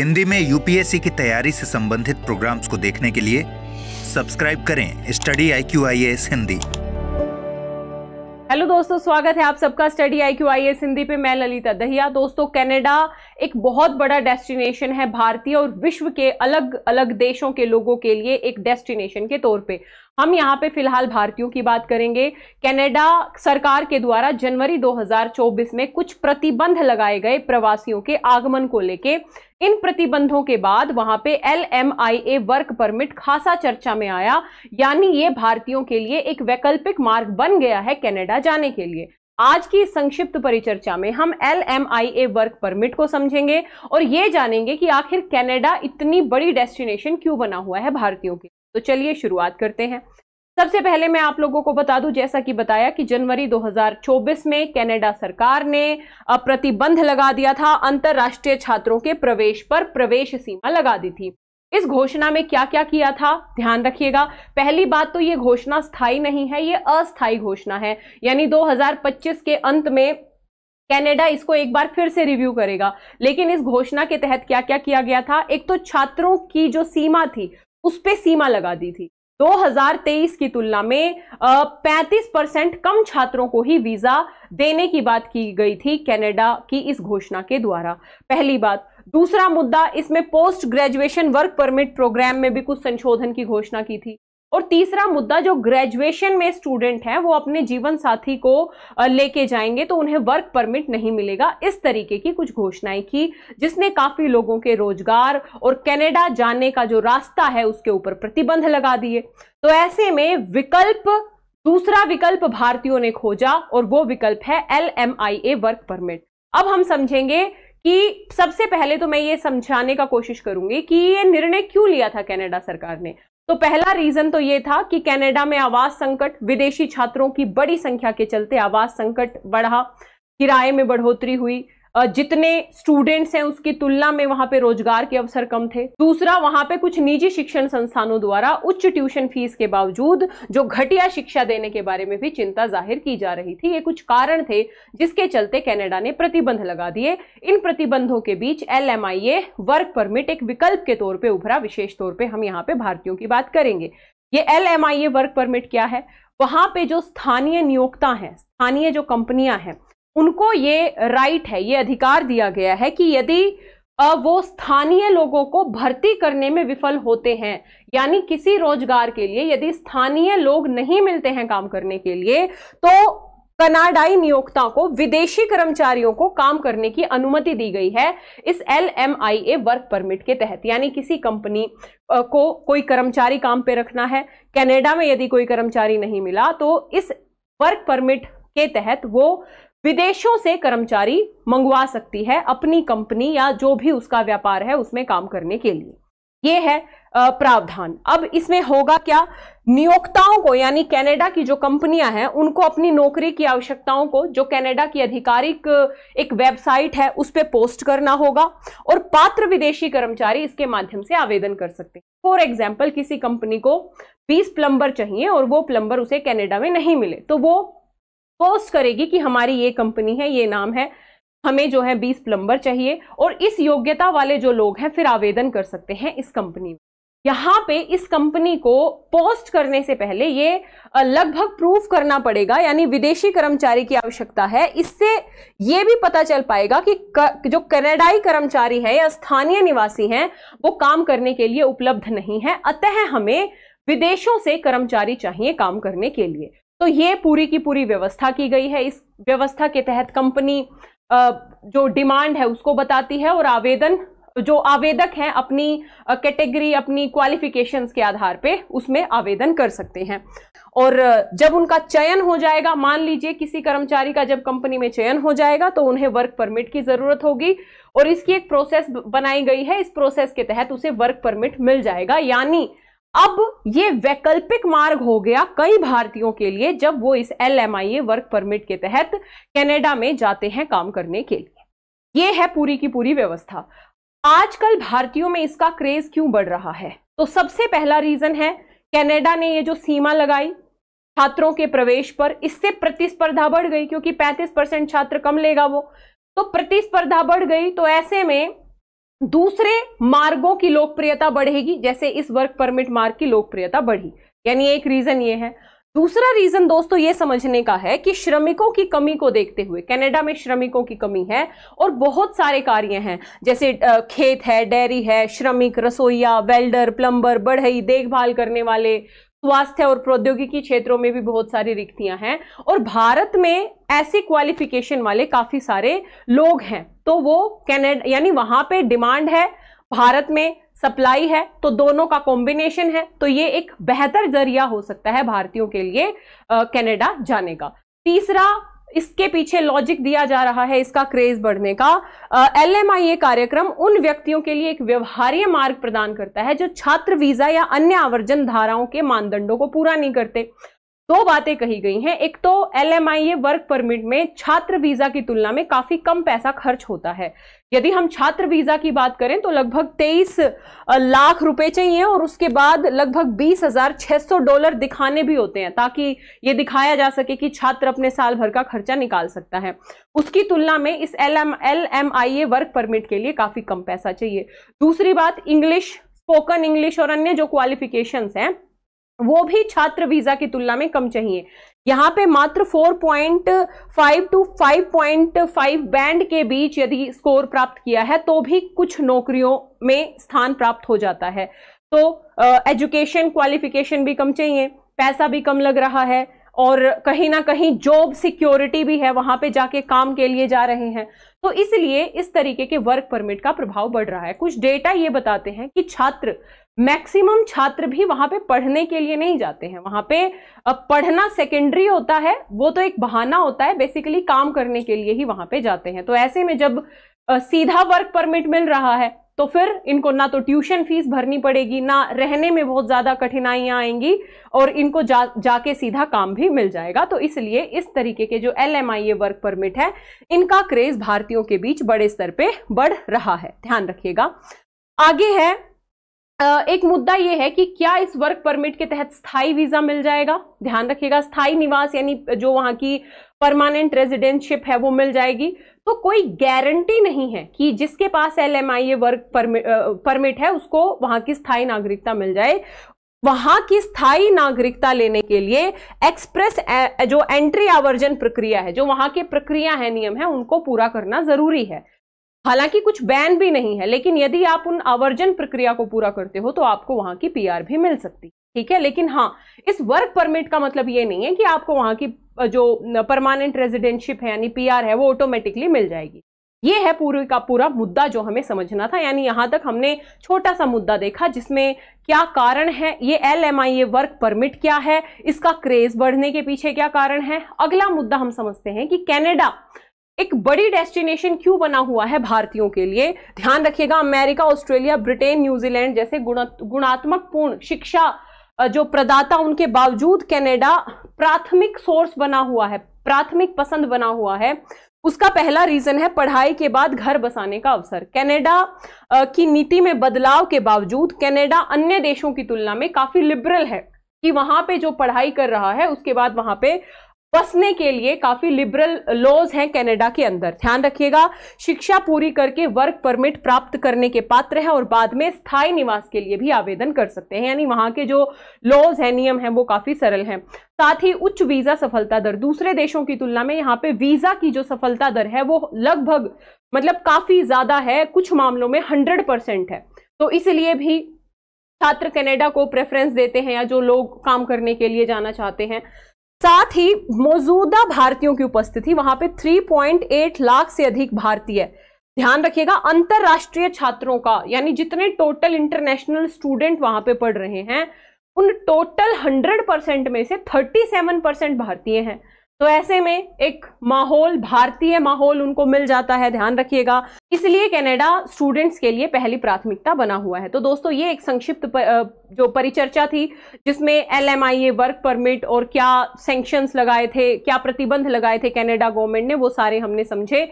हिंदी में यूपीएससी की तैयारी से संबंधित प्रोग्राम्स को देखने के लिए सब्सक्राइब करें study I Q I S Hindi hello दोस्तों स्वागत है आप सबका study I Q I S Hindi पे मैं ललिता दहिया दोस्तों कनाडा एक बहुत बड़ा डेस्टिनेशन है भारतीय और विश्व के अलग अलग देशों के लोगों के लिए एक डेस्टिनेशन के तौर पे हम यहाँ पे फिलहाल भारतीयों की बात करेंगे कनाडा सरकार के द्वारा जनवरी 2024 में कुछ प्रतिबंध लगाए गए प्रवासियों के आगमन को लेके इन प्रतिबंधों के बाद वहां पे L M I A work permit खासा चर्चा में आया यानी ये भारतीयों के लिए एक वैकल्पिक मार्ग बन गया है कनाडा जाने के लिए आज की संक्षिप्त परिचर्चा में हम L M I A work permit को समझेंगे और ये जानेंगे कि आखिर कनाडा इतनी बड़ी डेस्टिनेशन क्यों बना हुआ है भारतीयों की तो चलिए शुरुआत करते हैं सबसे पहले मैं आप लोगों को बता दूं जैसा कि बताया कि जनवरी 2024 में कनाडा सरकार ने प्रतिबंध लगा दिया था अंतर्राष्ट्रीय छात्रों के प्रवेश पर प्रवेश सीमा लगा दी थी इस घोषणा में क्या क्या किया था ध्यान रखिएगा पहली बात तो ये घोषणा स्थायी नहीं है ये अस्थायी घोषणा है यानी 2025 के अंत में कनाडा इसको एक बार फिर से रिव्यू करेगा लेकिन इस घोषणा के तहत क्या क्या किया गया था एक तो छात्रों की जो सीमा थी उस पर सीमा लगा दी थी 2023 की तुलना में पैंतीस परसेंट कम छात्रों को ही वीजा देने की बात की गई थी कनाडा की इस घोषणा के द्वारा पहली बात दूसरा मुद्दा इसमें post graduation work permit programme में भी कुछ संशोधन की घोषणा की थी और तीसरा मुद्दा जो ग्रेजुएशन में स्टूडेंट हैं वो अपने जीवन साथी को लेके जाएंगे तो उन्हें वर्क परमिट नहीं मिलेगा इस तरीके की कुछ घोषणाएं की जिसने काफ़ी लोगों के रोजगार और कनाडा जाने का जो रास्ता है उसके ऊपर प्रतिबंध लगा दिए तो ऐसे में विकल्प दूसरा विकल्प भारतीयों ने खोजा और वो विकल्प है एल वर्क परमिट अब हम समझेंगे कि सबसे पहले तो मैं ये समझाने का कोशिश करूंगी कि ये निर्णय क्यों लिया था कनाडा सरकार ने तो पहला रीजन तो ये था कि कनाडा में आवास संकट विदेशी छात्रों की बड़ी संख्या के चलते आवास संकट बढ़ा किराए में बढ़ोतरी हुई जितने स्टूडेंट्स हैं उसकी तुलना में वहां पे रोजगार के अवसर कम थे दूसरा वहां पे कुछ निजी शिक्षण संस्थानों द्वारा उच्च ट्यूशन फीस के बावजूद जो घटिया शिक्षा देने के बारे में भी चिंता जाहिर की जा रही थी ये कुछ कारण थे जिसके चलते कनाडा ने प्रतिबंध लगा दिए इन प्रतिबंधों के बीच एल वर्क परमिट एक विकल्प के तौर पर उभरा विशेष तौर पर हम यहाँ पे भारतीयों की बात करेंगे ये एल वर्क परमिट क्या है वहां पे जो स्थानीय नियोक्ता है स्थानीय जो कंपनियां हैं उनको ये राइट है ये अधिकार दिया गया है कि यदि वो स्थानीय लोगों को भर्ती करने में विफल होते हैं यानी किसी रोजगार के लिए यदि स्थानीय लोग नहीं मिलते हैं काम करने के लिए तो कनाडाई नियोक्ता को विदेशी कर्मचारियों को काम करने की अनुमति दी गई है इस L M I A work permit के तहत यानी किसी कंपनी को कोई कर्मचारी काम पे रखना है कनाडा में यदि कोई कर्मचारी नहीं मिला तो इस वर्क परमिट के तहत वो विदेशों से कर्मचारी मंगवा सकती है अपनी कंपनी या जो भी उसका व्यापार है उसमें काम करने के लिए यह है प्रावधान अब इसमें होगा क्या नियोक्ताओं को यानी कनाडा की जो कंपनियां हैं उनको अपनी नौकरी की आवश्यकताओं को जो कनाडा की आधिकारिक एक वेबसाइट है उस पर पोस्ट करना होगा और पात्र विदेशी कर्मचारी इसके माध्यम से आवेदन कर सकते हैं फॉर एग्जाम्पल किसी कंपनी को 20 प्लम्बर चाहिए और वो प्लम्बर उसे कनाडा में नहीं मिले तो वो पोस्ट करेगी कि हमारी ये कंपनी है ये नाम है हमें जो है बीस प्लम्बर चाहिए और इस योग्यता वाले जो लोग हैं फिर आवेदन कर सकते हैं इस कंपनी में यहाँ पे इस कंपनी को पोस्ट करने से पहले ये लगभग प्रूफ करना पड़ेगा यानी विदेशी कर्मचारी की आवश्यकता है इससे ये भी पता चल पाएगा कि जो कनाडाई कर्मचारी है या स्थानीय निवासी हैं वो काम करने के लिए उपलब्ध नहीं है अतः हमें विदेशों से कर्मचारी चाहिए काम करने के लिए तो ये पूरी की पूरी व्यवस्था की गई है इस व्यवस्था के तहत कंपनी जो डिमांड है उसको बताती है और आवेदन जो आवेदक हैं अपनी कैटेगरी अपनी क्वालिफिकेशंस के आधार पे उसमें आवेदन कर सकते हैं और जब उनका चयन हो जाएगा मान लीजिए किसी कर्मचारी का जब कंपनी में चयन हो जाएगा तो उन्हें वर्क परमिट की ज़रूरत होगी और इसकी एक प्रोसेस बनाई गई है इस प्रोसेस के तहत उसे वर्क परमिट मिल जाएगा यानी अब ये वैकल्पिक मार्ग हो गया कई भारतीयों के लिए जब वो इस L M I A work permit के तहत कनाडा में जाते हैं काम करने के लिए ये है पूरी की पूरी व्यवस्था आजकल भारतीयों में इसका क्रेज क्यों बढ़ रहा है तो सबसे पहला रीजन है कनाडा ने ये जो सीमा लगाई छात्रों के प्रवेश पर इससे प्रतिस्पर्धा बढ़ गई क्योंकि 35 परसेंट छात्र कम लेगा वो तो प्रतिस्पर्धा बढ़ गई तो ऐसे में दूसरे मार्गों की लोकप्रियता बढ़ेगी जैसे इस वर्क परमिट मार्ग की लोकप्रियता बढ़ी यानी एक रीजन ये है दूसरा रीजन दोस्तों ये समझने का है कि श्रमिकों की कमी को देखते हुए कनाडा में श्रमिकों की कमी है और बहुत सारे कार्य हैं जैसे खेत है डेयरी है श्रमिक रसोईया वेल्डर प्लम्बर बढ़ई देखभाल करने वाले स्वास्थ्य और प्रौद्योगिकी क्षेत्रों में भी बहुत सारी रिक्तियां हैं और भारत में ऐसे क्वालिफिकेशन वाले काफ़ी सारे लोग हैं तो वो कैनेडा यानी वहां पे डिमांड है भारत में सप्लाई है तो दोनों का कॉम्बिनेशन है तो ये एक बेहतर जरिया हो सकता है भारतीयों के लिए कनाडा जाने का तीसरा इसके पीछे लॉजिक दिया जा रहा है इसका क्रेज बढ़ने का एल एम आई ए कार्यक्रम उन व्यक्तियों के लिए एक व्यवहार्य मार्ग प्रदान करता है जो छात्र वीजा या अन्य आवर्जन धाराओं के मानदंडों को पूरा नहीं करते दो बातें कही गई हैं एक तो L M I A work permit में छात्र वीजा की तुलना में काफी कम पैसा खर्च होता है यदि हम छात्र वीजा की बात करें तो लगभग तेईस लाख रुपए चाहिए और उसके बाद लगभग बीस हजार छह सौ डॉलर दिखाने भी होते हैं ताकि ये दिखाया जा सके कि छात्र अपने साल भर का खर्चा निकाल सकता है उसकी तुलना में इस L M L M I A work permit के लिए काफी कम पैसा चाहिए दूसरी बात इंग्लिश स्पोकन इंग्लिश और अन्य जो क्वालिफिकेशन हैं वो भी छात्र वीजा की तुलना में कम चाहिए यहाँ पे मात्र 4.5 टू 5.5 बैंड के बीच यदि स्कोर प्राप्त किया है तो भी कुछ नौकरियों में स्थान प्राप्त हो जाता है तो एजुकेशन uh, क्वालिफिकेशन भी कम चाहिए पैसा भी कम लग रहा है और कहीं ना कहीं जॉब सिक्योरिटी भी है वहां पे जाके काम के लिए जा रहे हैं तो इसलिए इस तरीके के वर्क परमिट का प्रभाव बढ़ रहा है कुछ डेटा ये बताते हैं कि छात्र मैक्सिमम छात्र भी वहां पे पढ़ने के लिए नहीं जाते हैं वहां पे पढ़ना सेकेंडरी होता है वो तो एक बहाना होता है बेसिकली काम करने के लिए ही वहां पे जाते हैं तो ऐसे में जब सीधा वर्क परमिट मिल रहा है तो फिर इनको ना तो ट्यूशन फीस भरनी पड़ेगी ना रहने में बहुत ज़्यादा कठिनाइयाँ आएंगी और इनको जा जाके सीधा काम भी मिल जाएगा तो इसलिए इस तरीके के जो L M I work permit है इनका क्रेज़ भारतीयों के बीच बड़े स्तर पर बढ़ रहा है ध्यान रखिएगा आगे है एक मुद्दा यह है कि क्या इस वर्क परमिट के तहत स्थाई वीज़ा मिल जाएगा ध्यान रखिएगा स्थायी निवास यानी जो वहां की परमानेंट रेजिडेंटशिप है वो मिल जाएगी तो कोई गारंटी नहीं है कि जिसके पास L M I A work permit है उसको वहां की स्थायी नागरिकता मिल जाए वहां की स्थायी नागरिकता लेने के लिए एक्सप्रेस जो एंट्री आवर्जन प्रक्रिया है जो वहां की प्रक्रिया है नियम है उनको पूरा करना जरूरी है हालांकि कुछ बैन भी नहीं है लेकिन यदि आप उन आवर्जन प्रक्रिया को पूरा करते हो तो आपको वहां की पीआर भी मिल सकती ठीक है लेकिन हाँ इस वर्क परमिट का मतलब ये नहीं है कि आपको वहां की जो परमानेंट रेजिडेंटशिप है यानी पीआर है वो ऑटोमेटिकली मिल जाएगी ये है पूरे का पूरा मुद्दा जो हमें समझना था यानी यहाँ तक हमने छोटा सा मुद्दा देखा जिसमें क्या कारण है ये L M I A work permit क्या है इसका क्रेज बढ़ने के पीछे क्या कारण है अगला मुद्दा हम समझते हैं कि कैनेडा एक बड़ी डेस्टिनेशन क्यों बना हुआ है भारतीयों के लिए ध्यान रखिएगा अमेरिका ऑस्ट्रेलिया ब्रिटेन न्यूजीलैंड जैसे गुणात्मक पूर्ण शिक्षा जो प्रदाता उनके बावजूद कनाडा प्राथमिक सोर्स बना हुआ है प्राथमिक पसंद बना हुआ है उसका पहला रीजन है पढ़ाई के बाद घर बसाने का अवसर कनाडा की नीति में बदलाव के बावजूद कनाडा अन्य देशों की तुलना में काफी लिबरल है कि वहां पे जो पढ़ाई कर रहा है उसके बाद वहां पे बसने के लिए काफ़ी लिबरल लॉज हैं कनाडा के अंदर ध्यान रखिएगा शिक्षा पूरी करके वर्क परमिट प्राप्त करने के पात्र हैं और बाद में स्थायी निवास के लिए भी आवेदन कर सकते हैं यानी वहां के जो लॉज हैं नियम हैं वो काफ़ी सरल हैं साथ ही उच्च वीज़ा सफलता दर दूसरे देशों की तुलना में यहाँ पे वीज़ा की जो सफलता दर है वो लगभग मतलब काफ़ी ज़्यादा है कुछ मामलों में हंड्रेड परसेंट है तो इसलिए भी छात्र कनाडा को प्रेफरेंस देते हैं या जो लोग काम करने के लिए जाना चाहते हैं साथ ही मौजूदा भारतीयों की उपस्थिति वहां पे 3.8 लाख से अधिक भारतीय ध्यान रखिएगा अंतरराष्ट्रीय छात्रों का यानी जितने टोटल इंटरनेशनल स्टूडेंट वहां पे पढ़ रहे हैं उन टोटल 100 परसेंट में से 37 परसेंट भारतीय हैं तो ऐसे में एक माहौल भारतीय माहौल उनको मिल जाता है ध्यान रखिएगा इसलिए कनाडा स्टूडेंट्स के लिए पहली प्राथमिकता बना हुआ है तो दोस्तों ये एक संक्षिप्त पर, जो परिचर्चा थी जिसमें L M I A work permit और क्या सेंक्शंस लगाए थे क्या प्रतिबंध लगाए थे कनाडा गवर्नमेंट ने वो सारे हमने समझे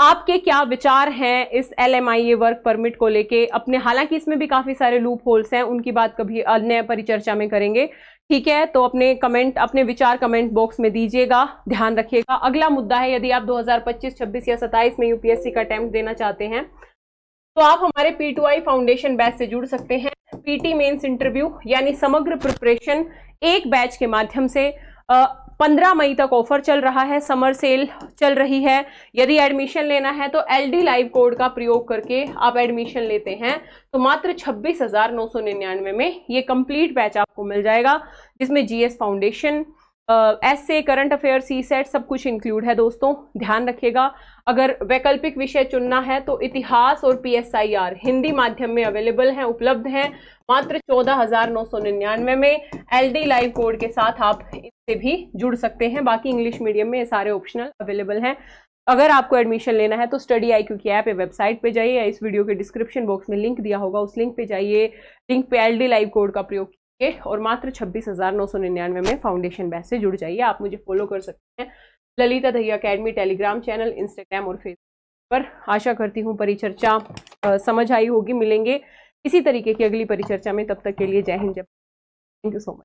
आपके क्या विचार हैं इस L M I A work permit को लेके अपने हालांकि इसमें भी काफ़ी सारे लूप होल्स हैं उनकी बात कभी अन्य परिचर्चा में करेंगे ठीक है तो अपने कमेंट अपने विचार कमेंट बॉक्स में दीजिएगा ध्यान रखिएगा अगला मुद्दा है यदि आप 2025, 26 या 27 में यूपीएससी का अटैम्प्ट देना चाहते हैं तो आप हमारे पी फाउंडेशन बैच से जुड़ सकते हैं पीटी मेंस इंटरव्यू यानी समग्र प्रिपरेशन एक बैच के माध्यम से पंद्रह मई तक ऑफर चल रहा है समर सेल चल रही है यदि एडमिशन लेना है तो एल डी लाइव कोड का प्रयोग करके आप एडमिशन लेते हैं तो मात्र छब्बीस हजार नौ सौ निन्यानवे में ये कंप्लीट बैच आपको मिल जाएगा जिसमें GS foundation essay current affair CSAT सब कुछ इंक्लूड है दोस्तों ध्यान रखिएगा अगर वैकल्पिक विषय चुनना है तो इतिहास और पीएसआईआर हिंदी माध्यम में अवेलेबल हैं उपलब्ध हैं मात्र चौदह हजार नौ सौ निन्यानवे में एलडी लाइव कोड के साथ आप से भी जुड़ सकते हैं बाकी इंग्लिश मीडियम में ये सारे ऑप्शनल अवेलेबल हैं अगर आपको एडमिशन लेना है तो स्टडी आई क्यू की ऐप या वेबसाइट पे जाइए या इस वीडियो के डिस्क्रिप्शन बॉक्स में लिंक दिया होगा उस लिंक पे जाइए लिंक पे एल लाइव कोड का प्रयोग कीजिए और मात्र छब्बीस हज़ार नौ सौ निन्यानवे में फाउंडेशन बैच से जुड़ जाइए आप मुझे फॉलो कर सकते हैं Lalita Dahiya academy Telegram channel Instagram और फेसबुक पर आशा करती हूँ परिचर्चा समझ आई होगी मिलेंगे इसी तरीके की अगली परिचर्चा में तब तक के लिए जय हिंद जय थैंक यू सो मच